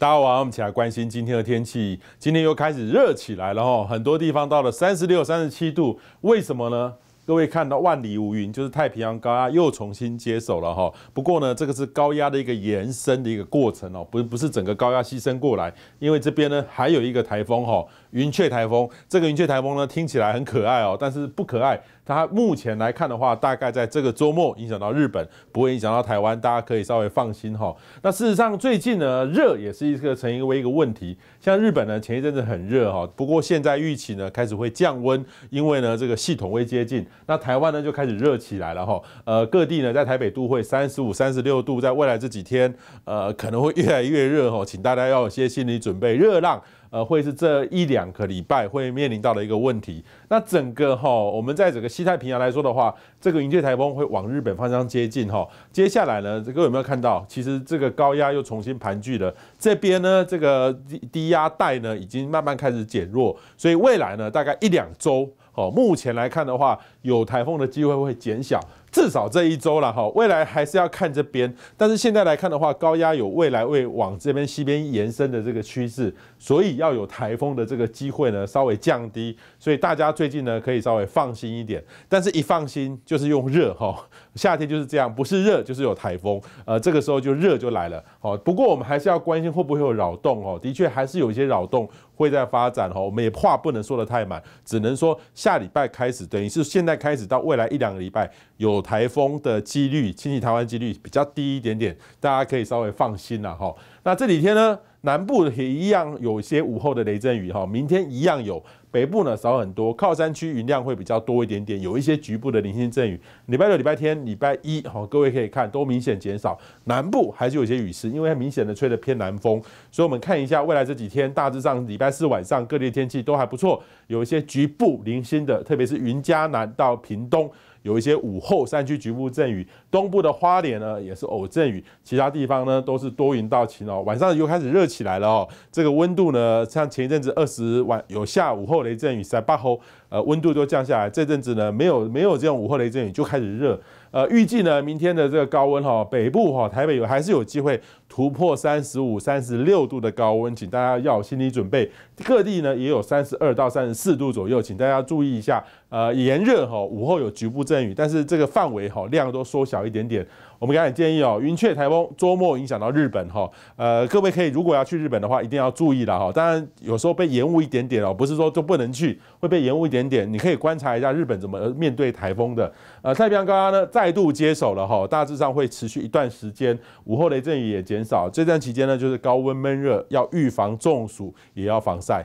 大家好，我们一起来关心今天的天气。今天又开始热起来了哈，很多地方到了三十六、三十七度，为什么呢？各位看到万里无云，就是太平洋高压又重新接手了哈。不过呢，这个是高压的一个延伸的一个过程哦，不不是整个高压牺牲过来，因为这边呢还有一个台风哈，云雀台风。这个云雀台风呢，听起来很可爱哦，但是不可爱。它目前来看的话，大概在这个周末影响到日本，不会影响到台湾，大家可以稍微放心哈。那事实上最近呢，热也是一个成为一个一个问题。像日本呢，前一阵子很热哈，不过现在预期呢开始会降温，因为呢这个系统会接近。那台湾呢就开始热起来了哈。呃，各地呢在台北都会三十五、三十六度，在未来这几天呃可能会越来越热哈，请大家要有些心理准备，热浪。呃，会是这一两个礼拜会面临到的一个问题。那整个哈，我们在整个西太平洋来说的话，这个云雀台风会往日本方向接近哈。接下来呢，这个有没有看到？其实这个高压又重新盘踞了，这边呢，这个低低压带呢已经慢慢开始减弱，所以未来呢，大概一两周哦，目前来看的话，有台风的机会会减小。至少这一周了哈，未来还是要看这边。但是现在来看的话，高压有未来会往这边西边延伸的这个趋势，所以要有台风的这个机会呢，稍微降低。所以大家最近呢，可以稍微放心一点。但是一放心就是用热哈，夏天就是这样，不是热就是有台风。呃，这个时候就热就来了。哦，不过我们还是要关心会不会有扰动哦。的确还是有一些扰动会在发展哈。我们也话不能说的太满，只能说下礼拜开始，等于是现在开始到未来一两个礼拜有。台风的几率，侵袭台湾几率比较低一点点，大家可以稍微放心了哈。那这几天呢，南部也一样有一些午后的雷阵雨哈，明天一样有。北部呢少很多，靠山区云量会比较多一点点，有一些局部的零星阵雨。礼拜六、礼拜天、礼拜一哦，各位可以看都明显减少。南部还是有些雨势，因为它明显的吹的偏南风，所以我们看一下未来这几天，大致上礼拜四晚上各地天气都还不错，有一些局部零星的，特别是云嘉南到屏东有一些午后山区局部阵雨，东部的花莲呢也是偶阵雨，其他地方呢都是多云到晴哦。晚上又开始热起来了哦，这个温度呢像前一阵子二十晚有下午后。后雷阵雨三八后呃，温度都降下来。这阵子呢，没有没有这种午后雷阵雨，就开始热。呃，预计呢，明天的这个高温哈，北部哈，台北有还是有机会突破三十五、三十六度的高温，请大家要有心理准备。各地呢也有三十二到三十四度左右，请大家注意一下。呃，炎热哈，午后有局部阵雨，但是这个范围哈，量都缩小一点点。我们刚才建议哦，云雀台风周末影响到日本哈，呃，各位可以如果要去日本的话，一定要注意了哈。当然有时候被延误一点点哦，不是说就不能去，会被延误一点点。你可以观察一下日本怎么面对台风的。呃，太平洋高压呢？再度接手了哈，大致上会持续一段时间。午后雷阵雨也减少，这段期间呢，就是高温闷热，要预防中暑，也要防晒。